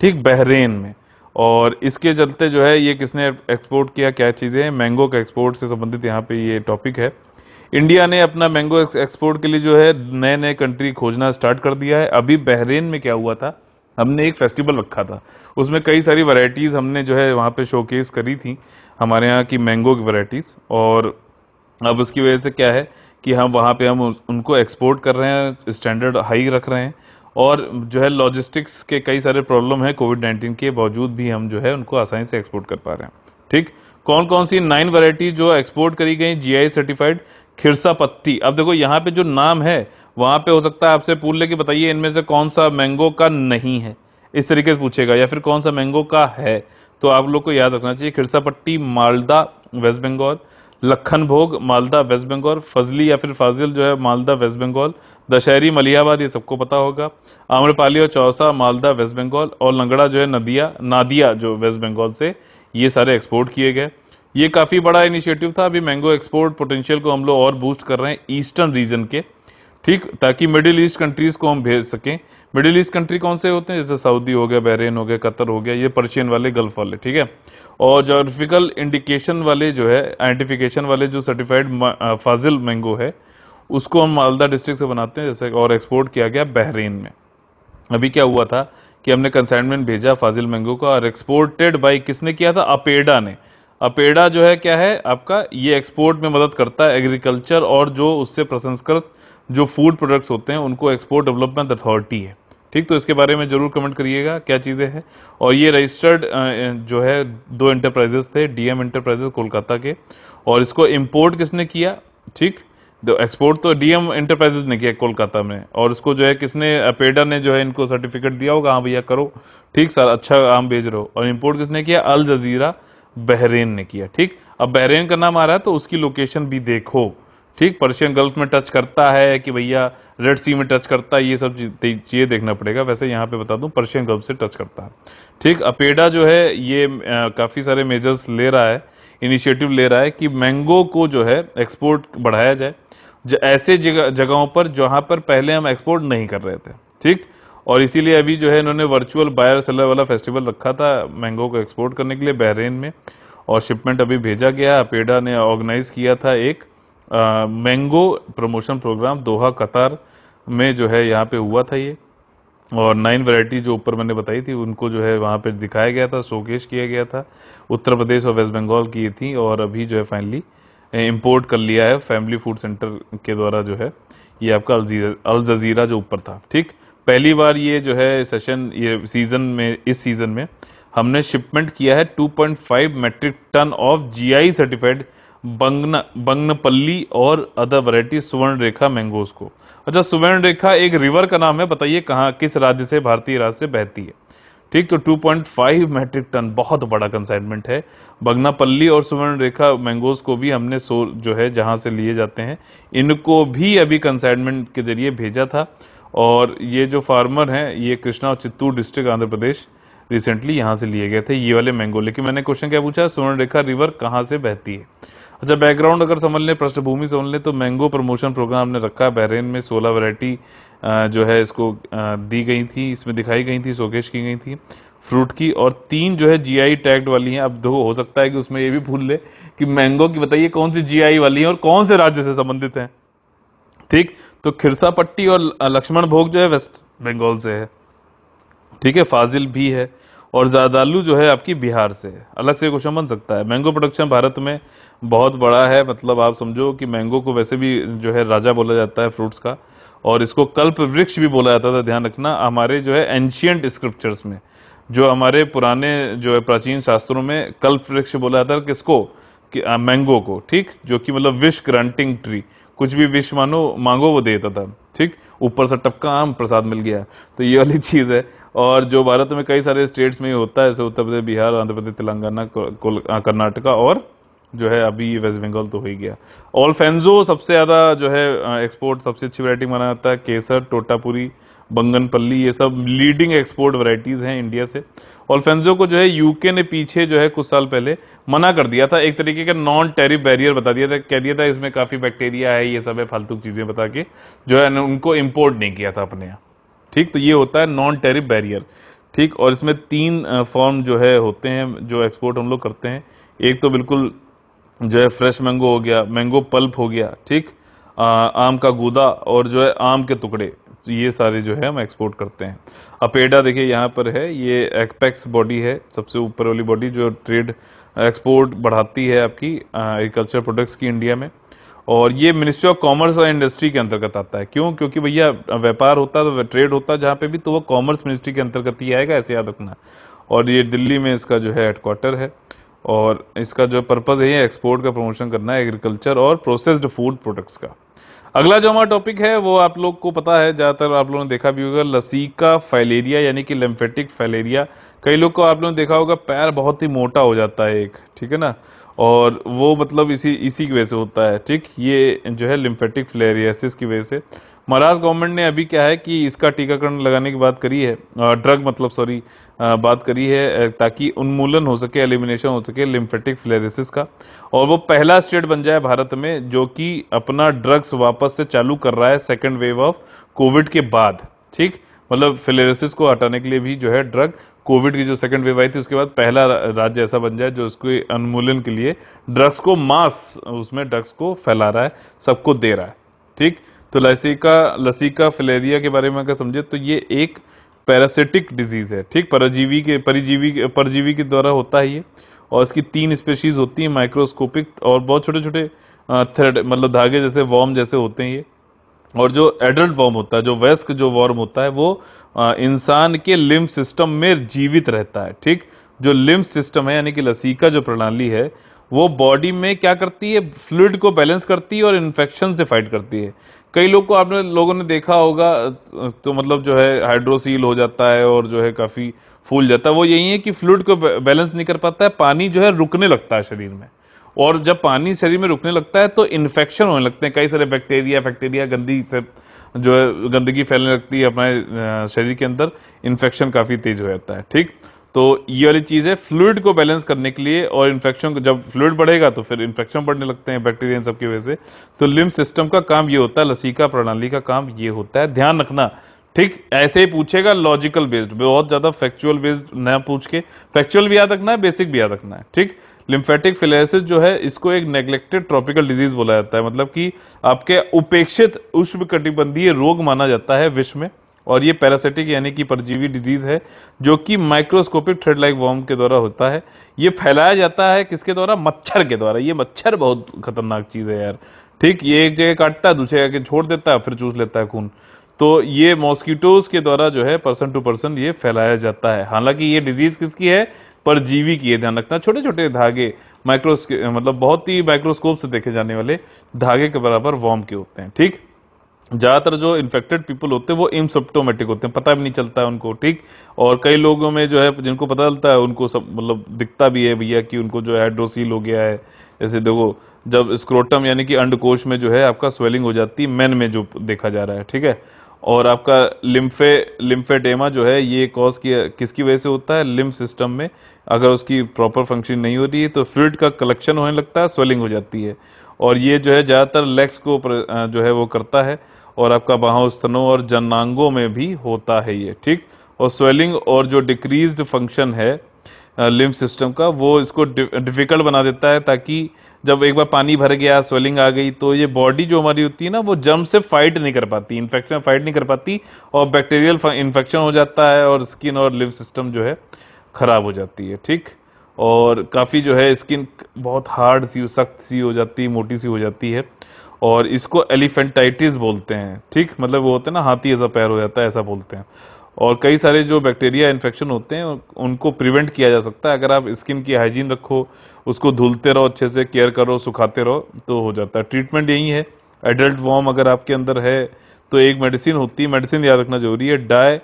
ठीक बहरेन में और इसके चलते जो है ये किसने एक्सपोर्ट किया क्या चीज़ें हैं मैंगो के एक्सपोर्ट से संबंधित यहाँ पे ये टॉपिक है इंडिया ने अपना मैंगो एक्सपोर्ट के लिए जो है नए नए कंट्री खोजना स्टार्ट कर दिया है अभी बहरीन में क्या हुआ था हमने एक फेस्टिवल रखा था उसमें कई सारी वैरायटीज़ हमने जो है वहाँ पे शोकेस करी थी हमारे यहाँ की मैंगो की वैरायटीज़ और अब उसकी वजह से क्या है कि हम वहाँ पे हम उनको एक्सपोर्ट कर रहे हैं स्टैंडर्ड हाई रख रहे हैं और जो है लॉजिस्टिक्स के कई सारे प्रॉब्लम है कोविड नाइन्टीन के बावजूद भी हम जो है उनको आसानी से एक्सपोर्ट कर पा रहे हैं ठीक कौन कौन सी नाइन वैरायटी जो एक्सपोर्ट करी गई जीआई सर्टिफाइड खिरसा पत्ती अब देखो यहाँ पे जो नाम है वहाँ पे हो सकता है आपसे पूछ ले कि बताइए इनमें से कौन सा मैंगो का नहीं है इस तरीके से पूछेगा या फिर कौन सा मैंगो का है तो आप लोग को याद रखना चाहिए खिरसा पट्टी मालदा वेस्ट बंगाल लखनभोग मालदा वेस्ट बंगाल फजली या फिर फाजिल जो है मालदा वेस्ट बंगाल दशहरी मलियाबाद ये सबको पता होगा आम्रपाली और चौसा मालदा वेस्ट बंगाल और लंगड़ा जो है नदिया नादिया जो वेस्ट बंगाल से ये सारे एक्सपोर्ट किए गए ये काफ़ी बड़ा इनिशिएटिव था अभी मैंगो एक्सपोर्ट पोटेंशियल को हम लोग और बूस्ट कर रहे हैं ईस्टर्न रीजन के ठीक ताकि मिडिल ईस्ट कंट्रीज़ को हम भेज सकें मिडिल ईस्ट कंट्री कौन से होते हैं जैसे सऊदी हो गया बहरेन हो गया कतर हो गया ये पर्शियन वाले गल्फ वाले ठीक है और जोग्राफिकल इंडिकेशन वाले जो है आइडेंटिफिकेशन वाले जो सर्टिफाइड फाजिल मैंगो है उसको हम मालदा डिस्ट्रिक्ट से बनाते हैं जैसे और एक्सपोर्ट किया गया बहरीन में अभी क्या हुआ था कि हमने कंसाइनमेंट भेजा फाजिल मैंगो का और एक्सपोर्टेड बाई किसने किया था अपेडा ने अपेडा जो है क्या है आपका ये एक्सपोर्ट में मदद करता है एग्रीकल्चर और जो उससे प्रसंस्कृत जो फूड प्रोडक्ट्स होते हैं उनको एक्सपोर्ट डेवलपमेंट अथॉरिटी है ठीक तो इसके बारे में ज़रूर कमेंट करिएगा क्या चीज़ें हैं और ये रजिस्टर्ड जो है दो इंटरप्राइजेस थे डीएम इंटरप्राइजेस कोलकाता के और इसको इम्पोर्ट किसने किया ठीक तो एक्सपोर्ट तो डीएम इंटरप्राइजेज ने किया कोलकाता में और उसको जो है किसने पेडर ने जो है इनको सर्टिफिकेट दिया होगा हाँ भैया करो ठीक सर अच्छा आम भेज रहे हो और इम्पोर्ट किसने किया अल जजीरा बहरेन ने किया ठीक अब बहरेन का नाम आ रहा है तो उसकी लोकेशन भी देखो ठीक पर्शियन गल्फ में टच करता है कि भैया रेड सी में टच करता है ये सब चीज़ें देखना पड़ेगा वैसे यहाँ पे बता दूँ पर्शियन गल्फ से टच करता है ठीक अपेडा जो है ये काफ़ी सारे मेजर्स ले रहा है इनिशिएटिव ले रहा है कि मैंगो को जो है एक्सपोर्ट बढ़ाया जाए ऐसे जगह जगहों पर जहाँ पर पहले हम एक्सपोर्ट नहीं कर रहे थे ठीक और इसीलिए अभी जो है इन्होंने वर्चुअल बायर सेलर वाला फेस्टिवल रखा था मैंगो को एक्सपोर्ट करने के लिए बहरीन में और शिपमेंट अभी भेजा गया अपेडा ने ऑर्गेनाइज किया था एक मैंगो प्रमोशन प्रोग्राम दोहा कतार में जो है यहाँ पे हुआ था ये और नाइन वैरायटी जो ऊपर मैंने बताई थी उनको जो है वहाँ पर दिखाया गया था शोकेश किया गया था उत्तर प्रदेश और वेस्ट बंगाल की ये थी और अभी जो है फाइनली इम्पोर्ट कर लिया है फैमिली फूड सेंटर के द्वारा जो है ये आपका अल जजीरा जो ऊपर था ठीक पहली बार ये जो है सेशन ये सीज़न में इस सीज़न में हमने शिपमेंट किया है 2.5 metric ton of GI certified Bangan Banganapalli और अदर वराइटी सुवर्ण रेखा मैंगोज को अच्छा सुवर्ण रेखा एक रिवर का नाम है बताइए कहाँ किस राज्य से भारतीय राज्य से बहती है ठीक तो 2.5 मैट्रिक टन बहुत बड़ा कंसाइनमेंट है बगनापल्ली और सुवर्ण रेखा मैंगोज को भी हमने सो जो है जहाँ से लिए जाते हैं इनको भी अभी कंसाइनमेंट के जरिए भेजा था और ये जो फार्मर हैं ये कृष्णा और चित्तूर डिस्ट्रिक्ट आंध्र प्रदेश रिसेंटली यहाँ से लिए गए थे ये वाले मैंगो लेकिन मैंने क्वेश्चन क्या पूछा सुवर्ण रेखा रिवर कहाँ से बहती है अच्छा बैकग्राउंड अगर समझ लें पृष्ठभूमि समझ लें तो मैंगो प्रमोशन प्रोग्राम ने रखा है बहरेन में सोलह वैरायटी जो है इसको दी गई थी इसमें दिखाई गई थी शोकेश की गई थी फ्रूट की और तीन जो है जीआई टैग्ड वाली हैं अब दो हो सकता है कि उसमें ये भी भूल ले कि मैंगो की बताइए कौन सी जीआई वाली है और कौन से राज्य से संबंधित हैं ठीक तो खिरसापट्टी और लक्ष्मण भोग जो है वेस्ट बंगाल से है ठीक है फाजिल भी है और जर्दालू जो है आपकी बिहार से अलग से क्वेश्चन बन सकता है मैंगो प्रोडक्शन भारत में बहुत बड़ा है मतलब आप समझो कि मैंगो को वैसे भी जो है राजा बोला जाता है फ्रूट्स का और इसको कल्प वृक्ष भी बोला जाता था ध्यान रखना हमारे जो है एंशियंट स्क्रिप्चर्स में जो हमारे पुराने जो है प्राचीन शास्त्रों में कल्प वृक्ष बोला जाता है किसको कि आ, मैंगो को ठीक जो कि मतलब विश ग्रांटिंग ट्री कुछ भी विश मानो मांगो वो देता था ठीक ऊपर से टपका आम प्रसाद मिल गया तो ये वाली चीज़ है और जो भारत में कई सारे स्टेट्स में होता है जैसे उत्तर प्रदेश बिहार आंध्र प्रदेश तेलंगाना कर्नाटका और जो है अभी वेस्ट बंगाल तो हो ही गया ऑल फैंजो सबसे ज़्यादा जो है एक्सपोर्ट सबसे अच्छी वैरायटी माना जाता है केसर टोटापुरी बंगनपल्ली ये सब लीडिंग एक्सपोर्ट वैरायटीज़ हैं इंडिया से ऑल्फेंजो को जो है यूके ने पीछे जो है कुछ साल पहले मना कर दिया था एक तरीके का नॉन टेरिफ बैरियर बता दिया था कह दिया था इसमें काफ़ी बैक्टीरिया है ये सब है फालतू चीज़ें बता के जो है उनको इम्पोर्ट नहीं किया था अपने यहाँ ठीक तो ये होता है नॉन टेरिफ बैरियर ठीक और इसमें तीन फॉर्म जो है होते हैं जो एक्सपोर्ट हम लोग करते हैं एक तो बिल्कुल जो है फ्रेश मैंगो हो गया मैंगो पल्प हो गया ठीक आम का गूदा और जो है आम के टुकड़े ये सारे जो है हम एक्सपोर्ट करते हैं अपेडा देखिए यहाँ पर है ये एक्पेक्स बॉडी है सबसे ऊपर वाली बॉडी जो ट्रेड एक्सपोर्ट बढ़ाती है आपकी एग्रीकल्चर प्रोडक्ट्स की इंडिया में और ये मिनिस्ट्री ऑफ कॉमर्स और इंडस्ट्री के अंतर्गत आता है क्यों क्योंकि भैया व्यापार होता है तो ट्रेड होता है जहाँ पे भी तो वो कॉमर्स मिनिस्ट्री के अंतर्गत ही आएगा ऐसे याद रखना और ये दिल्ली में इसका जो है हेडक्वार्टर है और इसका जो पर्पज़ है एक्सपोर्ट का प्रमोशन करना है एग्रीकल्चर और प्रोसेस्ड फूड प्रोडक्ट्स का अगला जो हमारा टॉपिक है वो आप लोग को पता है ज़्यादातर आप लोगों ने देखा भी होगा लसीका फाइलेरिया यानी कि लिम्फेटिक फाइलेरिया कई लोग को आप लोगों ने देखा होगा पैर बहुत ही मोटा हो जाता है एक ठीक है ना और वो मतलब इसी इसी की वजह से होता है ठीक ये जो है लिम्फेटिक फ्लेरियासिस की वजह से महाराष्ट्र गवर्नमेंट ने अभी क्या है कि इसका टीकाकरण लगाने की बात करी है ड्रग मतलब सॉरी बात करी है ताकि उन्मूलन हो सके एलिमिनेशन हो सके लिम्फेटिक फ्लेरिसिस का और वो पहला स्टेट बन जाए भारत में जो कि अपना ड्रग्स वापस से चालू कर रहा है सेकेंड वेव ऑफ कोविड के बाद ठीक मतलब फ्लेरिसिस को हटाने के लिए भी जो है ड्रग कोविड की जो सेकेंड वेव आई थी उसके बाद पहला राज्य ऐसा बन जाए जो उसके अनुमूलन के लिए ड्रग्स को मास उसमें ड्रग्स को फैला रहा है सबको दे रहा है ठीक तो लसी का फलेरिया के बारे में अगर समझे तो ये एक पैरासिटिक डिजीज़ है ठीक परजीवी के परिजीवी परजीवी के द्वारा होता है ये और इसकी तीन स्पेशीज़ होती हैं माइक्रोस्कोपिक और बहुत छोटे छोटे थ्रेड मतलब धागे जैसे वॉर्म जैसे होते हैं ये और जो एडल्ट वॉर्म होता है जो वयस्क जो वॉर्म होता है वो इंसान के लिम्फ सिस्टम में जीवित रहता है ठीक जो लिम्फ सिस्टम है यानी कि लसीका जो प्रणाली है वो बॉडी में क्या करती है फ्लूड को बैलेंस करती है और इन्फेक्शन से फाइट करती है कई लोग को आपने लोगों ने देखा होगा तो मतलब जो है हाइड्रोसील हो जाता है और जो है काफ़ी फूल जाता है वो यही है कि फ्लूड को बैलेंस नहीं कर पाता है पानी जो है रुकने लगता है शरीर में और जब पानी शरीर में रुकने लगता है तो इन्फेक्शन होने लगते हैं कई सारे बैक्टीरिया बैक्टीरिया गंदी से जो है गंदगी फैलने लगती है अपने शरीर के अंदर इन्फेक्शन काफ़ी तेज हो जाता है ठीक तो ये वाली चीज़ है फ्लूड को बैलेंस करने के लिए और इन्फेक्शन जब फ्लूड बढ़ेगा तो फिर इन्फेक्शन बढ़ने लगते हैं बैक्टीरिया सब की वजह से तो लिम सिस्टम का काम ये होता है लसीका प्रणाली का काम ये होता है ध्यान रखना ठीक ऐसे ही पूछेगा लॉजिकल बेस्ड बहुत ज़्यादा फैक्चुअल बेस्ड ना पूछ के फैक्चुअल भी याद रखना है बेसिक भी याद रखना है ठीक लिम्फेटिक फिलेसिस जो है इसको एक नेग्लेक्टेड ट्रॉपिकल डिजीज बोला जाता है मतलब कि आपके उपेक्षित उष्ण कटिबंधीय रोग माना जाता है विश्व में और ये पैरासिटिक यानी कि परजीवी डिजीज है जो कि माइक्रोस्कोपिक थ्रेड लाइक वॉर्म के द्वारा होता है ये फैलाया जाता है किसके द्वारा मच्छर के द्वारा ये मच्छर बहुत खतरनाक चीज़ है यार ठीक ये एक जगह काटता है दूसरे जगह छोड़ देता है फिर चूस लेता है खून तो ये मॉस्किटोज के द्वारा जो है पर्सन टू पर्सन ये फैलाया जाता है हालांकि ये डिजीज किसकी है परजीवी की है ध्यान रखना छोटे छोटे धागे माइक्रोस मतलब बहुत ही माइक्रोस्कोप से देखे जाने वाले धागे के बराबर वॉर्म के होते हैं ठीक ज़्यादातर जो इन्फेक्टेड पीपल होते हैं वो इमसप्टोमेटिक होते हैं पता भी नहीं चलता है उनको ठीक और कई लोगों में जो है जिनको पता चलता है उनको सब मतलब दिखता भी है भैया कि उनको जो है हाइड्रोसील हो गया है जैसे देखो जब स्क्रोटम यानी कि अंडकोश में जो है आपका स्वेलिंग हो जाती है मैन में जो देखा जा रहा है ठीक है और आपका लिम्फे लिम्फेडेमा जो है ये कॉज किया किसकी वजह से होता है लिम्फ सिस्टम में अगर उसकी प्रॉपर फंक्शन नहीं होती है तो फ्लूड का कलेक्शन होने लगता है स्वेलिंग हो जाती है और ये जो है ज़्यादातर लेग्स को जो है वो करता है और आपका बाहों स्तनों और जनांगों में भी होता है ये ठीक और स्वेलिंग और जो डिक्रीज फंक्शन है लिम्फ सिस्टम का वो इसको डिफ़िकल्ट बना देता है ताकि जब एक बार पानी भर गया स्वेलिंग आ गई तो ये बॉडी जो हमारी होती है ना वो जम से फाइट नहीं कर पाती इन्फेक्शन फाइट नहीं कर पाती और बैक्टीरियल इन्फेक्शन हो जाता है और स्किन और लिम्फ सिस्टम जो है ख़राब हो जाती है ठीक और काफ़ी जो है स्किन बहुत हार्ड सी सख्त सी हो जाती है मोटी सी हो जाती है और इसको एलिफेंटाइटिस बोलते हैं ठीक मतलब वो होता है ना हाथी ऐसा पैर हो जाता है ऐसा बोलते हैं और कई सारे जो बैक्टीरिया इन्फेक्शन होते हैं उनको प्रिवेंट किया जा सकता है अगर आप स्किन की हाइजीन रखो उसको धुलते रहो अच्छे से केयर करो सुखाते रहो तो हो जाता है ट्रीटमेंट यही है एडल्ट वॉर्म अगर आपके अंदर है तो एक मेडिसिन होती है मेडिसिन याद रखना जरूरी है डाय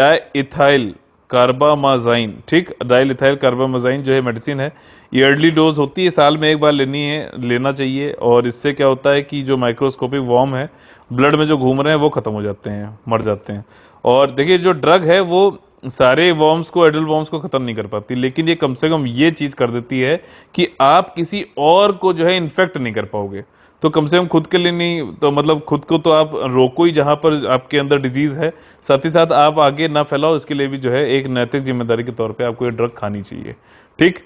डाई कार्बामाजाइन ठीक डाइल इथाइल कार्बामाजाइन जो है मेडिसिन है ईयरली डोज होती है साल में एक बार लेनी है लेना चाहिए और इससे क्या होता है कि जो माइक्रोस्कोपिक वॉर्म है ब्लड में जो घूम रहे हैं वो ख़त्म हो जाते हैं मर जाते हैं और देखिए जो ड्रग है वो सारे वॉर्म्स को एडल्ट वॉर्म्स को ख़त्म नहीं कर पाती लेकिन ये कम से कम ये चीज़ कर देती है कि आप किसी और को जो है इन्फेक्ट नहीं कर पाओगे तो कम से कम खुद के लिए नहीं तो मतलब खुद को तो आप रोको ही जहाँ पर आपके अंदर डिजीज़ है साथ ही साथ आप आगे ना फैलाओ इसके लिए भी जो है एक नैतिक जिम्मेदारी के तौर पर आपको ये ड्रग खानी चाहिए ठीक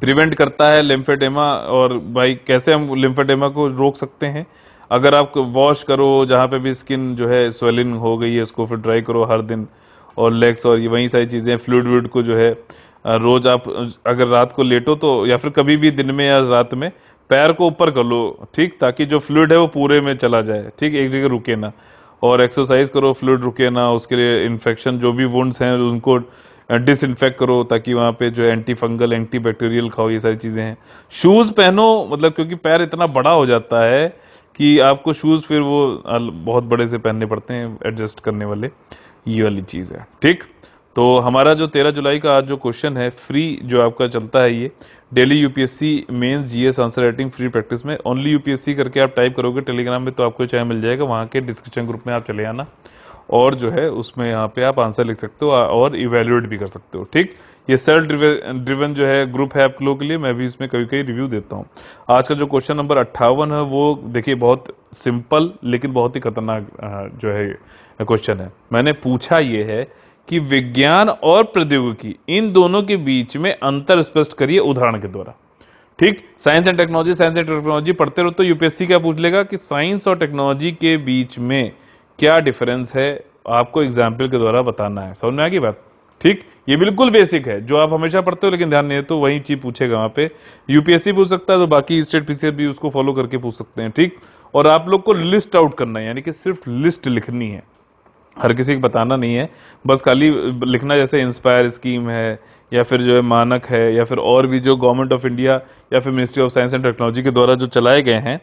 प्रिवेंट करता है लिम्फेडेमा और भाई कैसे हम लिम्फेडेमा को रोक सकते हैं अगर आप वॉश करो जहाँ पे भी स्किन जो है स्वेलिंग हो गई है उसको फिर ड्राई करो हर दिन और लेग्स और ये वही सारी चीज़ें फ्लूड व्लूड को जो है रोज आप अगर रात को लेटो तो या फिर कभी भी दिन में या रात में पैर को ऊपर कर लो ठीक ताकि जो फ्लूड है वो पूरे में चला जाए ठीक एक जगह रुके ना और एक्सरसाइज करो फ्लूड रुके ना उसके लिए इन्फेक्शन जो भी वुंड्स हैं उनको डिसइनफेक्ट करो ताकि वहाँ पे जो एंटी फंगल एंटी बैक्टीरियल खाओ ये सारी चीज़ें हैं शूज़ पहनो मतलब क्योंकि पैर इतना बड़ा हो जाता है कि आपको शूज़ फिर वो बहुत बड़े से पहनने पड़ते हैं एडजस्ट करने वाले ये वाली चीज़ है ठीक तो हमारा जो तेरह जुलाई का आज जो क्वेश्चन है फ्री जो आपका चलता है ये daily UPSC mains GS answer writing free practice में ओनली यूपीएससी करके आप टाइप करोगे टेलीग्राम में तो आपको चाहे मिल जाएगा वहाँ के डिस्क्रिप्शन ग्रुप में आप चले आना और जो है उसमें यहाँ पे आप आंसर लिख सकते हो और इवेल्यूएट भी कर सकते हो ठीक ये सेल्फ ड्रिवन जो है ग्रुप है आप लोगों के लिए मैं भी इसमें कभी कभी रिव्यू देता हूँ आज का जो क्वेश्चन नंबर अट्ठावन है वो देखिए बहुत सिंपल लेकिन बहुत ही खतरनाक जो है क्वेश्चन है मैंने पूछा ये है कि विज्ञान और प्रौद्योगिकी इन दोनों के बीच में अंतर स्पष्ट करिए उदाहरण के द्वारा ठीक science and technology science and technology पढ़ते रहो तो यूपीएससी क्या पूछ लेगा कि साइंस और टेक्नोलॉजी के बीच में क्या डिफरेंस है आपको एग्जाम्पल के द्वारा बताना है समझ में आ गई बात ठीक ये बिल्कुल बेसिक है जो आप हमेशा पढ़ते हो लेकिन ध्यान नहीं है तो वही चीज पूछेगा वहां पे यूपीएससी पूछ सकता है तो बाकी स्टेट पीसीएस भी उसको फॉलो करके पूछ सकते हैं ठीक और आप लोग को लिस्ट आउट करना है यानी कि सिर्फ लिस्ट लिखनी है हर किसी को बताना नहीं है बस खाली लिखना जैसे इंस्पायर स्कीम है या फिर जो है मानक है या फिर और भी जो गवर्नमेंट ऑफ इंडिया या फिर ministry of science and technology के द्वारा जो चलाए गए हैं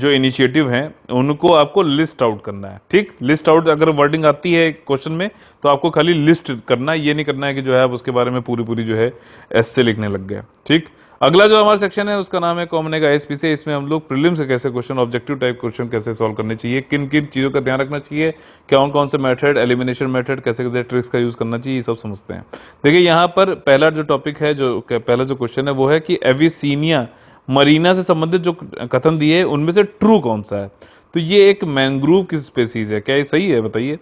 जो इनिशिएटिव हैं उनको आपको लिस्ट आउट करना है ठीक लिस्ट आउट अगर वर्डिंग आती है क्वेश्चन में तो आपको खाली लिस्ट करना है ये नहीं करना है कि जो है आप उसके बारे में पूरी पूरी जो है एस से लिखने लग गए ठीक अगला जो हमारा सेक्शन है उसका नाम है कॉमन का एस से इसमें हम लोग प्रिलिम्स से कैसे क्वेश्चन ऑब्जेक्टिव टाइप क्वेश्चन कैसे सॉल्व करने चाहिए किन किन चीज़ों का ध्यान रखना चाहिए कौन कौन से मेथड एलिमिनेशन मेथड कैसे कैसे ट्रिक्स का यूज़ करना चाहिए ये सब समझते हैं देखिए यहाँ पर पहला जो टॉपिक है जो पहला जो क्वेश्चन है वो है कि एविसीनिया मरीना से संबंधित जो कथन दिए उनमें से ट्रू कौन सा है तो ये एक मैंग्रूव की स्पेसीज है क्या ये सही है बताइए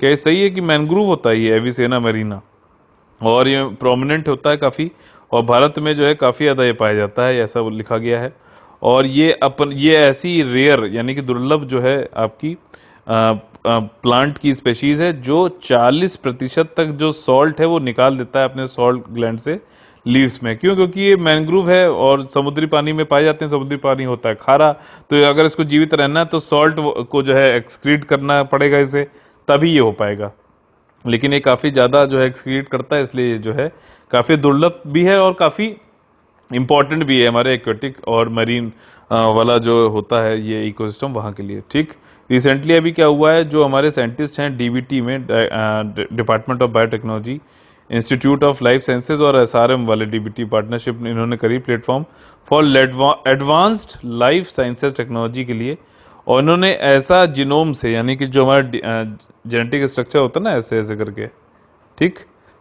क्या ये सही है कि मैंग्रूव होता है ये एविसेना मरीना और ये प्रोमिनेंट होता है काफ़ी और भारत में जो है काफ़ी ज़्यादा ये पाया जाता है ऐसा लिखा गया है और ये अपन ये ऐसी रेयर यानी कि दुर्लभ जो है आपकी आ, प्लांट की स्पेशीज़ है जो 40 प्रतिशत तक जो सॉल्ट है वो निकाल देता है अपने सॉल्ट ग्लैंड से लीव्स में क्यों क्योंकि ये मैंग्रोव है और समुद्री पानी में पाए जाते हैं समुद्री पानी होता है खारा तो अगर इसको जीवित रहना है तो सॉल्ट को जो है एक्सक्रीट करना पड़ेगा इसे तभी ये हो पाएगा लेकिन ये काफ़ी ज़्यादा जो है एक्सक्रीट करता है इसलिए ये जो है काफ़ी दुर्लभ भी है और काफ़ी इम्पॉर्टेंट भी है हमारे एक्वेटिक और मरीन वाला जो होता है ये इकोसिस्टम वहाँ के लिए ठीक रिसेंटली अभी क्या हुआ है जो हमारे साइंटिस्ट हैं डीबीटी में department of biotechnology institute of life sciences और एस आर एम वाले टी पार्टनरशिप इन्होंने करी platform for advanced life sciences technology के लिए और इन्होंने ऐसा जिनोम से यानी कि जो हमारा जेनेटिक स्ट्रक्चर होता है ना ऐसे ऐसे करके ठीक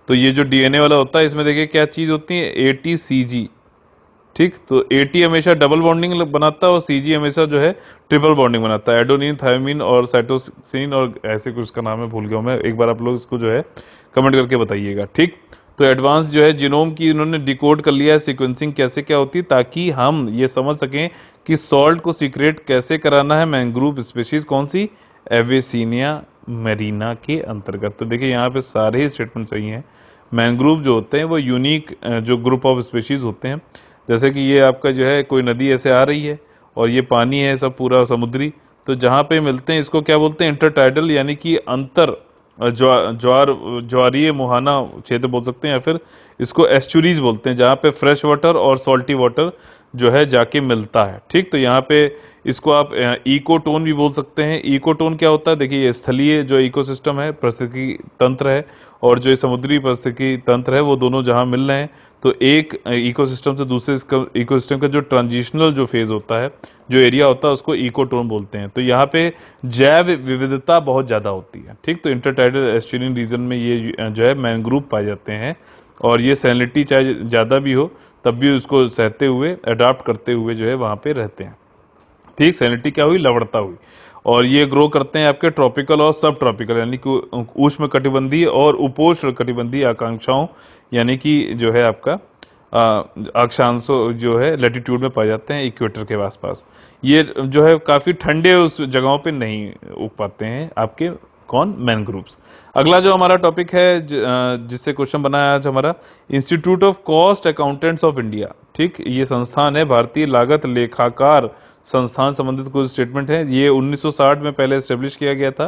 तो ये जो डीएनए वाला होता है इसमें देखिए क्या चीज़ होती है ए टी सी जी ठीक तो ए टी हमेशा डबल बॉन्डिंग बनाता है और सी जी हमेशा जो है ट्रिपल बॉन्डिंग बनाता है एडोनिन थायमिन और साइटोसिन और ऐसे कुछ का नाम है भूल गया हूँ मैं एक बार आप लोग इसको जो है कमेंट करके बताइएगा ठीक तो एडवांस जो है जिनोम की इन्होंने डिकोड कर लिया है सिक्वेंसिंग कैसे क्या होती है ताकि हम ये समझ सकें कि सॉल्ट को सीक्रेट कैसे कराना है मैंग्रूव स्पेशीज़ कौन सी एवेसिनिया मेरीना के अंतर्गत तो देखिए यहाँ पे सारे ही स्टेटमेंट सही हैं मैंग्रूव जो होते हैं वो यूनिक जो ग्रुप ऑफ स्पेशीज़ होते हैं जैसे कि ये आपका जो है कोई नदी ऐसे आ रही है और ये पानी है सब पूरा समुद्री तो जहाँ पे मिलते हैं इसको क्या बोलते हैं इंटरटाइडल यानी कि अंतर ज्वार ज्वारीय मुहाना क्षेत्र बोल सकते हैं या फिर इसको एस्चुरीज बोलते हैं जहाँ पे फ्रेश वाटर और सॉल्टी वाटर जो है जाके मिलता है ठीक तो यहाँ पे इसको आप इकोटोन भी बोल सकते हैं इकोटोन क्या होता है देखिए ये स्थलीय जो इकोसिस्टम है परिस्थिति तंत्र है और जो समुद्री परिस्थिति तंत्र है वो दोनों जहाँ मिल रहे हैं तो एक इकोसिस्टम से दूसरे इकोसिस्टम का जो ट्रांजिशनल जो फेज़ होता है जो एरिया होता है उसको इकोटोन बोलते हैं तो यहाँ पे जैव विविधता बहुत ज़्यादा होती है ठीक तो इंटरटाइडल एस्ट्रेलियन रीजन में ये जो है मैनग्रूव पाए जाते हैं और ये सैलिटी चाहे ज़्यादा भी हो तब भी उसको सहते हुए अडाप्ट करते हुए जो है वहाँ पर रहते हैं ठीक सैलिटी क्या हुई लवड़ता हुई और ये ग्रो करते हैं आपके ट्रॉपिकल और सब ट्रॉपिकल यानी कि उष्ण कटिबंधीय और उपोष्ण कटिबंधीय आकांक्षाओं यानी कि जो है आपका अक्षांश जो है लेटीट्यूड में पाए जाते हैं इक्वेटर के आसपास ये जो है काफ़ी ठंडे उस जगहों पे नहीं उग पाते हैं आपके कौन मैन ग्रुप्स अगला जो हमारा टॉपिक है जिससे क्वेश्चन बनाया आज हमारा Institute of Cost Accountants of India ठीक ये संस्थान है भारतीय लागत लेखाकार संस्थान संबंधित कुछ स्टेटमेंट है ये 1960 में पहले स्टेब्लिश किया गया था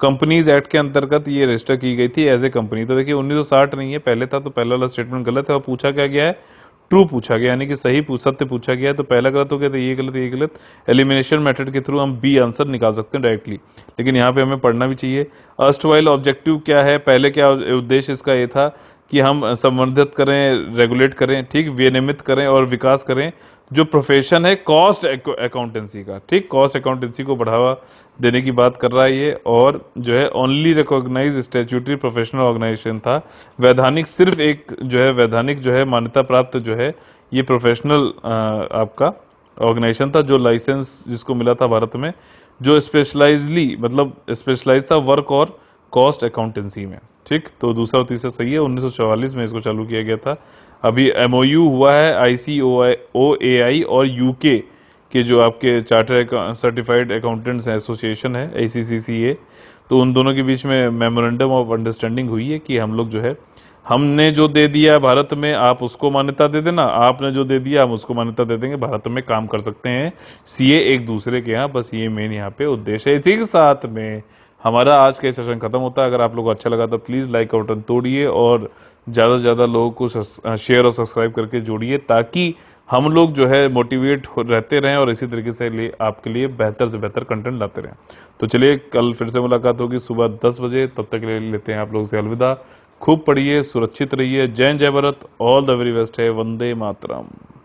कंपनीज एक्ट के अंतर्गत ये रजिस्टर की गई थी एज ए कंपनी तो देखिए 1960 नहीं है पहले था तो पहला वाला स्टेटमेंट गलत है और पूछा क्या गया है ट्रू पूछा गया यानी कि सही सत्य पूछा गया तो पहला गलत हो गया तो ये गलत ये गलत एलिमिनेशन मेथड के थ्रू हम बी आंसर निकाल सकते हैं डायरेक्टली लेकिन यहाँ पे हमें पढ़ना भी चाहिए अस्ट वाइल ऑब्जेक्टिव क्या है पहले क्या उद्देश्य इसका ये था कि हम संवर्धित करें रेगुलेट करें ठीक विनियमित करें और विकास करें जो प्रोफेशन है कॉस्ट अकाउंटेंसी का ठीक कॉस्ट अकाउंटेंसी को बढ़ावा देने की बात कर रहा है ये और जो है only recognise statutory professional organisation था वैधानिक सिर्फ एक जो है वैधानिक जो है मान्यता प्राप्त जो है ये प्रोफेशनल आपका ऑर्गेनाइजेशन था जो लाइसेंस जिसको मिला था भारत में जो स्पेशलाइजली मतलब स्पेशलाइज था वर्क और कॉस्ट अकाउंटेंसी में ठीक तो दूसरा और तीसरा सही है 1944 में इसको चालू किया गया था अभी एम हुआ है आई सी ओ ए आई और यू के जो आपके चार्टर सर्टिफाइड अकाउंटेंट्स एसोसिएशन है ए सी तो उन दोनों के बीच में मेमोरेंडम ऑफ अंडरस्टैंडिंग हुई है कि हम लोग जो है हमने जो दे दिया भारत में आप उसको मान्यता दे देना आपने जो दे दिया हम उसको मान्यता दे देंगे भारत में काम कर सकते हैं सीए एक दूसरे के यहाँ बस ये मेन यहाँ पे उद्देश्य है इसी के साथ में हमारा आज का सेशन ख़त्म होता है अगर आप लोग को अच्छा लगा तो प्लीज़ लाइक का बटन तोड़िए और ज़्यादा से ज़्यादा लोगों को शेयर और सब्सक्राइब करके जोड़िए ताकि हम लोग जो है मोटिवेट रहते रहें और इसी तरीके से लिए, आपके लिए बेहतर से बेहतर कंटेंट लाते रहें तो चलिए कल फिर से मुलाकात होगी सुबह दस बजे तब तक ले लेते हैं आप लोगों से अलविदा खूब पढ़िए सुरक्षित रहिए जय जय Bharat all the very best है वंदे मातरम